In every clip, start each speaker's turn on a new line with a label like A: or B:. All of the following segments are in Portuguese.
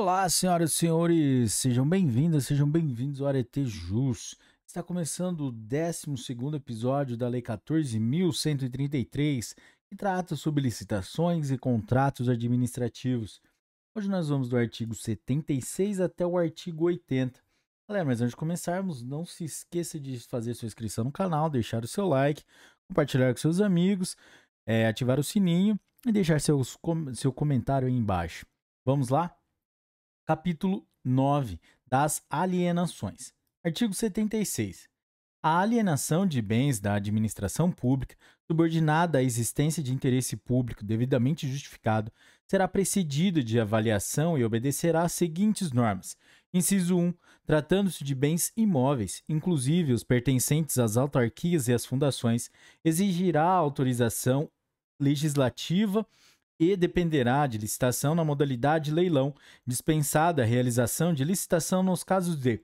A: Olá, senhoras e senhores, sejam bem-vindas, sejam bem-vindos ao Arete Jus. Está começando o 12 episódio da Lei 14.133, que trata sobre licitações e contratos administrativos. Hoje nós vamos do artigo 76 até o artigo 80. Galera, mas antes de começarmos, não se esqueça de fazer sua inscrição no canal, deixar o seu like, compartilhar com seus amigos, é, ativar o sininho e deixar seus, seu comentário aí embaixo. Vamos lá? Capítulo 9 das alienações. Artigo 76. A alienação de bens da administração pública, subordinada à existência de interesse público devidamente justificado, será precedida de avaliação e obedecerá às seguintes normas. Inciso 1. Tratando-se de bens imóveis, inclusive os pertencentes às autarquias e às fundações, exigirá autorização legislativa e dependerá de licitação na modalidade leilão, dispensada a realização de licitação nos casos de: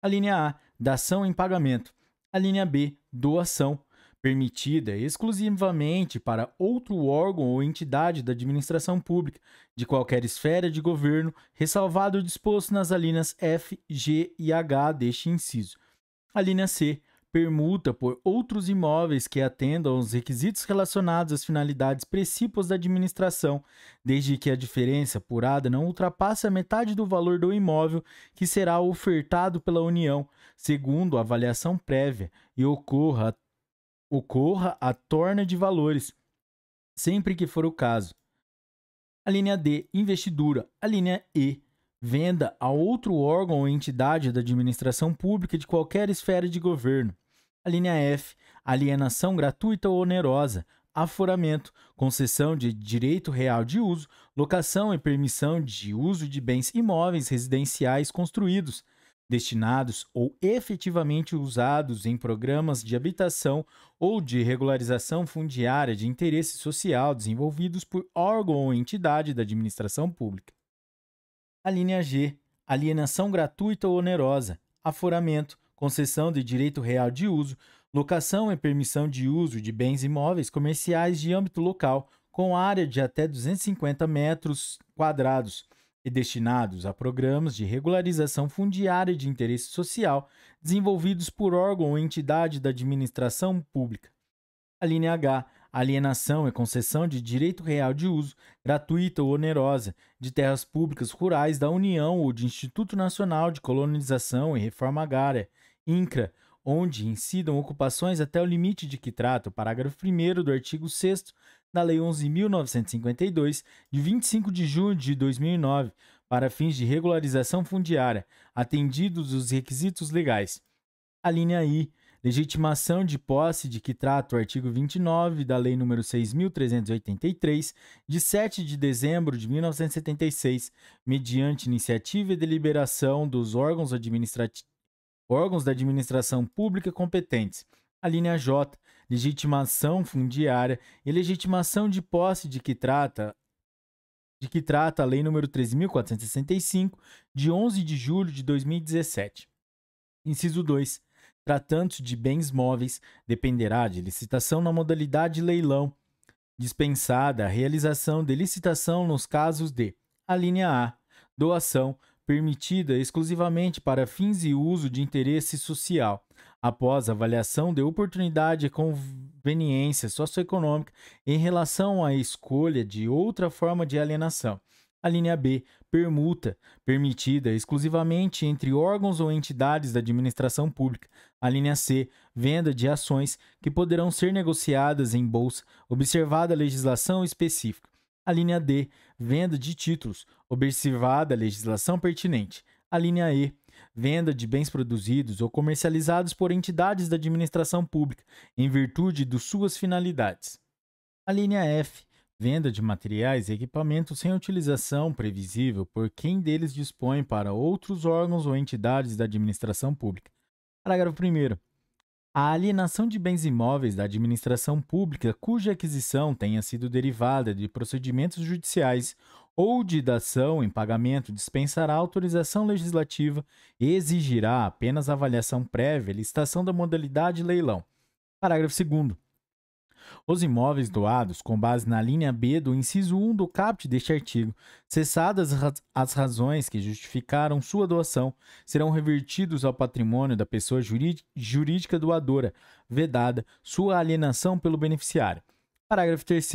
A: a linha A, dação em pagamento, a linha B, doação, permitida exclusivamente para outro órgão ou entidade da administração pública de qualquer esfera de governo, ressalvado o disposto nas alíneas F, G e H deste inciso. A linha C, permuta por outros imóveis que atendam aos requisitos relacionados às finalidades precípulas da administração, desde que a diferença apurada não ultrapasse a metade do valor do imóvel que será ofertado pela União, segundo a avaliação prévia, e ocorra, ocorra a torna de valores, sempre que for o caso. A linha D, investidura. A linha E, venda a outro órgão ou entidade da administração pública de qualquer esfera de governo. A linha F, alienação gratuita ou onerosa, aforamento, concessão de direito real de uso, locação e permissão de uso de bens imóveis residenciais construídos, destinados ou efetivamente usados em programas de habitação ou de regularização fundiária de interesse social desenvolvidos por órgão ou entidade da administração pública. A linha G, alienação gratuita ou onerosa, aforamento, concessão de direito real de uso, locação e permissão de uso de bens imóveis comerciais de âmbito local, com área de até 250 metros quadrados e destinados a programas de regularização fundiária de interesse social desenvolvidos por órgão ou entidade da administração pública. A linha H. Alienação e concessão de direito real de uso, gratuita ou onerosa, de terras públicas rurais da União ou de Instituto Nacional de Colonização e Reforma Agrária, INCRA, onde incidam ocupações até o limite de que trata o parágrafo 1 do artigo 6 da Lei 11.952, de 25 de junho de 2009, para fins de regularização fundiária, atendidos os requisitos legais. A linha I. Legitimação de posse de que trata o artigo 29 da Lei nº 6.383, de 7 de dezembro de 1976, mediante iniciativa e deliberação dos órgãos administrativos órgãos da administração pública competentes. A linha J, legitimação fundiária e legitimação de posse de que trata de que trata a Lei nº 3.465, de 11 de julho de 2017. Inciso 2. Tratando-se de bens móveis, dependerá de licitação na modalidade leilão, dispensada a realização de licitação nos casos de: a linha A, doação, permitida exclusivamente para fins e uso de interesse social, após avaliação de oportunidade e conveniência socioeconômica em relação à escolha de outra forma de alienação. A linha B, permuta, permitida exclusivamente entre órgãos ou entidades da administração pública. A linha C, venda de ações que poderão ser negociadas em bolsa, observada a legislação específica. A linha D, venda de títulos, observada a legislação pertinente. A linha E, venda de bens produzidos ou comercializados por entidades da administração pública em virtude de suas finalidades. A linha F, venda de materiais e equipamentos sem utilização previsível por quem deles dispõe para outros órgãos ou entidades da administração pública. Parágrafo 1. A alienação de bens imóveis da administração pública cuja aquisição tenha sido derivada de procedimentos judiciais ou de dação em pagamento dispensará autorização legislativa e exigirá apenas avaliação prévia e licitação da modalidade leilão. Parágrafo 2. Os imóveis doados, com base na linha B do inciso 1 do caput deste artigo, cessadas as razões que justificaram sua doação, serão revertidos ao patrimônio da pessoa jurídica doadora, vedada sua alienação pelo beneficiário. Parágrafo 3.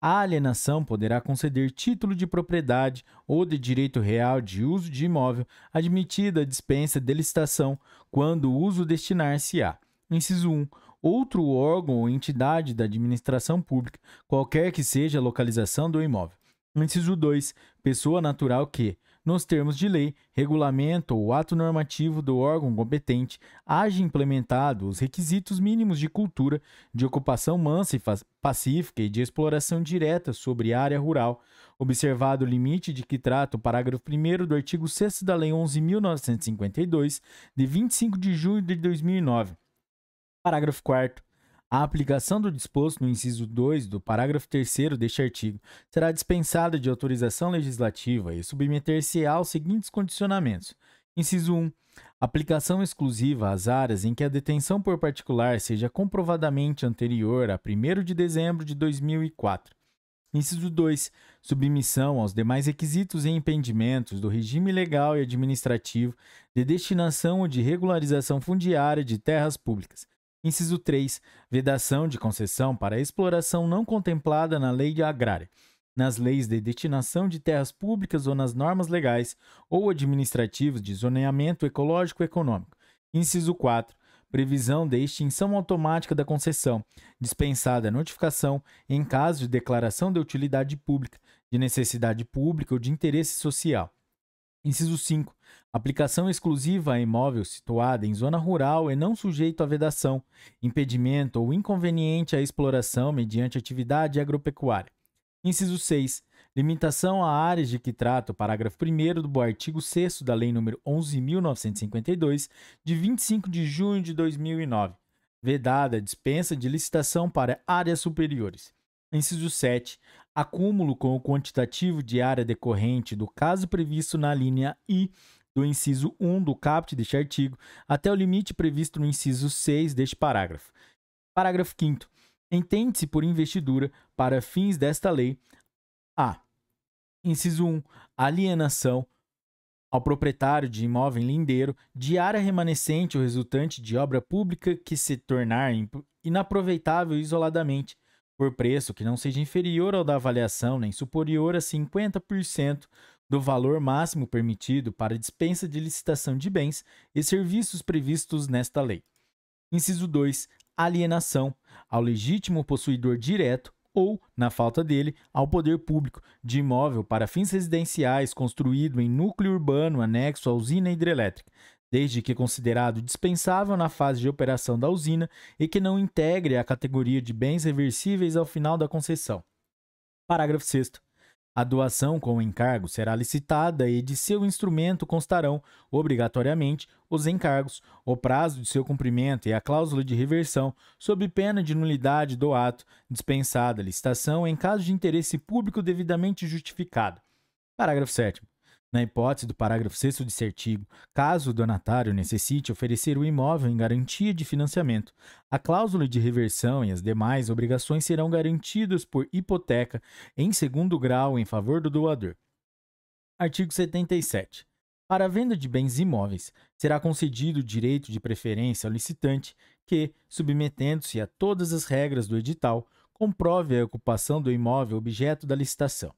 A: A alienação poderá conceder título de propriedade ou de direito real de uso de imóvel, admitida a dispensa de licitação, quando o uso destinar-se a: inciso 1 outro órgão ou entidade da administração pública, qualquer que seja a localização do imóvel. Inciso 2. Pessoa natural que, nos termos de lei, regulamento ou ato normativo do órgão competente, haja implementado os requisitos mínimos de cultura, de ocupação mansa e pacífica e de exploração direta sobre área rural, observado o limite de que trata o parágrafo 1 do artigo 6 da Lei 11.952, de 25 de junho de 2009 Parágrafo 4. A aplicação do disposto no inciso 2 do parágrafo 3 deste artigo será dispensada de autorização legislativa e submeter-se aos seguintes condicionamentos: Inciso 1. Aplicação exclusiva às áreas em que a detenção por particular seja comprovadamente anterior a 1 de dezembro de 2004. Inciso 2. Submissão aos demais requisitos e impedimentos do regime legal e administrativo de destinação ou de regularização fundiária de terras públicas. Inciso 3. Vedação de concessão para exploração não contemplada na lei agrária, nas leis de destinação de terras públicas ou nas normas legais ou administrativas de zoneamento ecológico e econômico. Inciso 4. Previsão de extinção automática da concessão, dispensada a notificação em caso de declaração de utilidade pública, de necessidade pública ou de interesse social. Inciso 5. Aplicação exclusiva a imóvel situada em zona rural e não sujeito a vedação, impedimento ou inconveniente à exploração mediante atividade agropecuária. Inciso 6. Limitação a áreas de que trata o parágrafo 1 do artigo 6 da Lei nº 11.952, de 25 de junho de 2009, vedada a dispensa de licitação para áreas superiores. Inciso 7 acúmulo com o quantitativo de área decorrente do caso previsto na linha I do inciso 1 do caput deste artigo até o limite previsto no inciso 6 deste parágrafo. Parágrafo 5 Entende-se por investidura para fins desta lei a inciso 1 alienação ao proprietário de imóvel lindeiro de área remanescente ou resultante de obra pública que se tornar inaproveitável isoladamente por preço que não seja inferior ao da avaliação nem superior a 50% do valor máximo permitido para dispensa de licitação de bens e serviços previstos nesta lei. Inciso 2. Alienação ao legítimo possuidor direto ou, na falta dele, ao poder público de imóvel para fins residenciais construído em núcleo urbano anexo à usina hidrelétrica, desde que é considerado dispensável na fase de operação da usina e que não integre a categoria de bens reversíveis ao final da concessão. Parágrafo 6. A doação com encargo será licitada e de seu instrumento constarão, obrigatoriamente, os encargos, o prazo de seu cumprimento e a cláusula de reversão, sob pena de nulidade do ato, dispensada a licitação em caso de interesse público devidamente justificado. Parágrafo 7. Na hipótese do parágrafo 6 desse artigo, caso o donatário necessite oferecer o imóvel em garantia de financiamento, a cláusula de reversão e as demais obrigações serão garantidas por hipoteca em segundo grau em favor do doador. Artigo 77. Para a venda de bens imóveis, será concedido o direito de preferência ao licitante que, submetendo-se a todas as regras do edital, comprove a ocupação do imóvel objeto da licitação.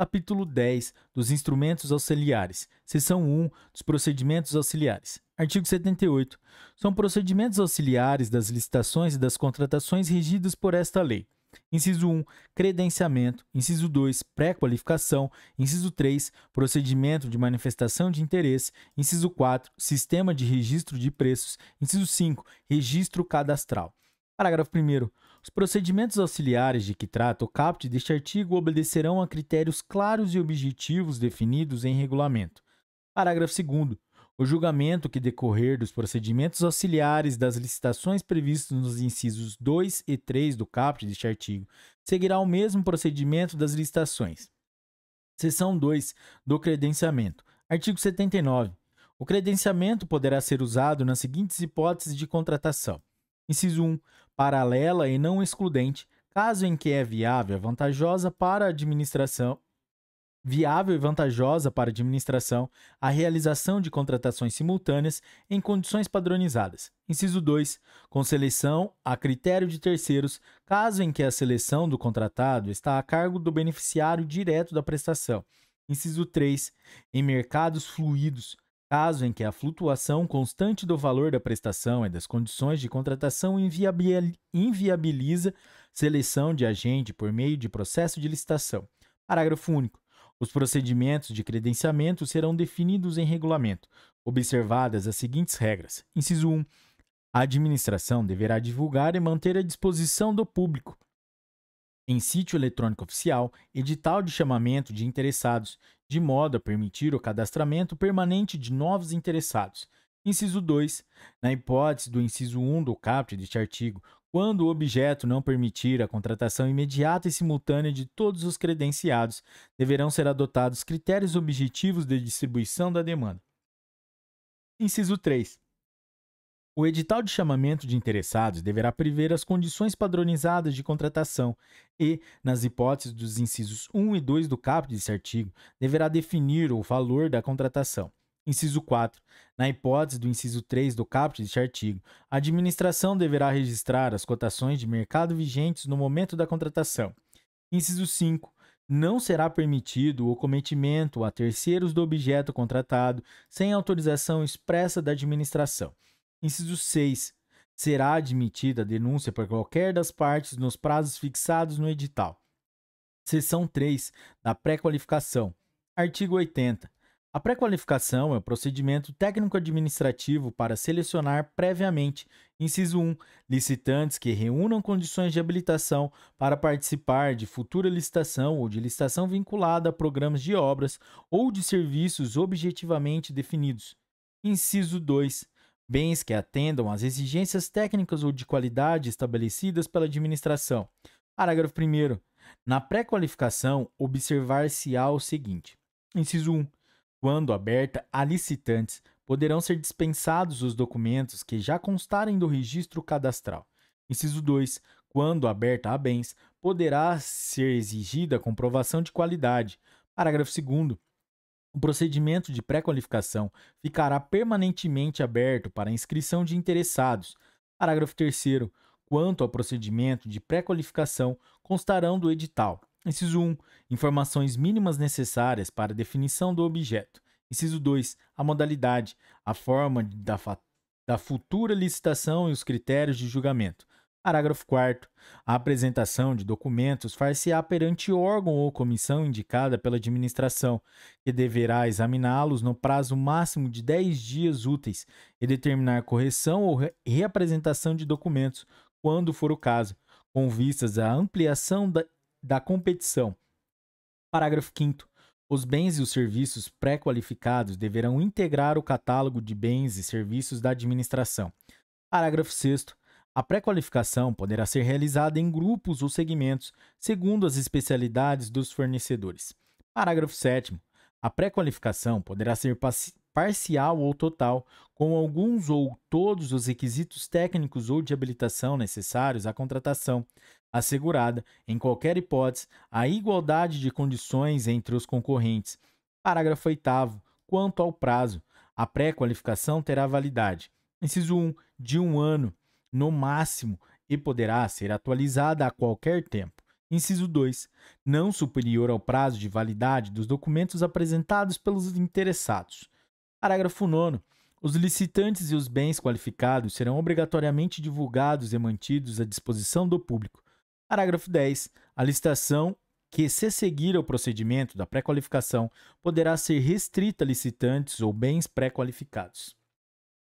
A: Capítulo 10 dos Instrumentos Auxiliares, Seção 1 dos Procedimentos Auxiliares. Artigo 78. São procedimentos auxiliares das licitações e das contratações regidas por esta lei. Inciso 1. Credenciamento. Inciso 2. Pré-qualificação. Inciso 3. Procedimento de manifestação de interesse. Inciso 4. Sistema de registro de preços. Inciso 5. Registro cadastral. Parágrafo 1. Os procedimentos auxiliares de que trata o CAPT deste artigo obedecerão a critérios claros e objetivos definidos em regulamento. Parágrafo 2. O julgamento que decorrer dos procedimentos auxiliares das licitações previstos nos incisos 2 e 3 do caput deste artigo seguirá o mesmo procedimento das licitações. Seção 2 do credenciamento. Artigo 79. O credenciamento poderá ser usado nas seguintes hipóteses de contratação: Inciso 1 paralela e não excludente, caso em que é viável, vantajosa para a administração, viável e vantajosa para a administração a realização de contratações simultâneas em condições padronizadas. Inciso 2. Com seleção a critério de terceiros, caso em que a seleção do contratado está a cargo do beneficiário direto da prestação. Inciso 3. Em mercados fluidos, caso em que a flutuação constante do valor da prestação e das condições de contratação inviabiliza seleção de agente por meio de processo de licitação. Parágrafo único. Os procedimentos de credenciamento serão definidos em regulamento, observadas as seguintes regras. Inciso 1. A administração deverá divulgar e manter à disposição do público em sítio eletrônico oficial, edital de chamamento de interessados, de modo a permitir o cadastramento permanente de novos interessados. Inciso 2. Na hipótese do inciso 1 do caput deste artigo, quando o objeto não permitir a contratação imediata e simultânea de todos os credenciados, deverão ser adotados critérios objetivos de distribuição da demanda. Inciso 3. O edital de chamamento de interessados deverá prever as condições padronizadas de contratação e, nas hipóteses dos incisos 1 e 2 do caput desse artigo, deverá definir o valor da contratação. Inciso 4. Na hipótese do inciso 3 do caput deste artigo, a administração deverá registrar as cotações de mercado vigentes no momento da contratação. Inciso 5. Não será permitido o cometimento a terceiros do objeto contratado sem autorização expressa da administração. Inciso 6. Será admitida a denúncia por qualquer das partes nos prazos fixados no edital. Seção 3 da pré-qualificação. Artigo 80. A pré-qualificação é o procedimento técnico-administrativo para selecionar previamente, inciso 1, licitantes que reúnam condições de habilitação para participar de futura licitação ou de licitação vinculada a programas de obras ou de serviços objetivamente definidos. Inciso 2, bens que atendam às exigências técnicas ou de qualidade estabelecidas pela administração. Parágrafo 1. Na pré-qualificação, observar-se-á o seguinte: inciso 1. Quando aberta a licitantes, poderão ser dispensados os documentos que já constarem do registro cadastral. Inciso 2. Quando aberta a bens, poderá ser exigida comprovação de qualidade. Parágrafo 2. O procedimento de pré-qualificação ficará permanentemente aberto para inscrição de interessados. Parágrafo 3. Quanto ao procedimento de pré-qualificação, constarão do edital. Inciso 1. Informações mínimas necessárias para definição do objeto. Inciso 2. A modalidade, a forma da, da futura licitação e os critérios de julgamento. Parágrafo 4. A apresentação de documentos far-se-á perante órgão ou comissão indicada pela administração, que deverá examiná-los no prazo máximo de 10 dias úteis e determinar correção ou reapresentação de documentos, quando for o caso, com vistas à ampliação da, da competição. Parágrafo 5. Os bens e os serviços pré-qualificados deverão integrar o catálogo de bens e serviços da administração. Parágrafo 6. A pré-qualificação poderá ser realizada em grupos ou segmentos, segundo as especialidades dos fornecedores. Parágrafo 7. A pré-qualificação poderá ser parcial ou total, com alguns ou todos os requisitos técnicos ou de habilitação necessários à contratação, assegurada, em qualquer hipótese, a igualdade de condições entre os concorrentes. Parágrafo 8. Quanto ao prazo, a pré-qualificação terá validade. Inciso 1. De um ano no máximo e poderá ser atualizada a qualquer tempo. Inciso 2. Não superior ao prazo de validade dos documentos apresentados pelos interessados. Parágrafo 9. Os licitantes e os bens qualificados serão obrigatoriamente divulgados e mantidos à disposição do público. Parágrafo 10. A licitação que, se seguir ao procedimento da pré-qualificação, poderá ser restrita a licitantes ou bens pré-qualificados.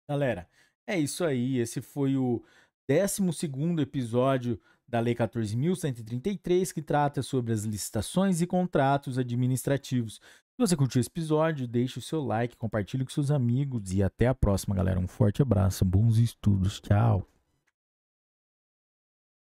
A: Galera, é isso aí, esse foi o 12 episódio da Lei 14.133, que trata sobre as licitações e contratos administrativos. Se você curtiu esse episódio, deixe o seu like, compartilhe com seus amigos e até a próxima, galera. Um forte abraço, bons estudos, tchau!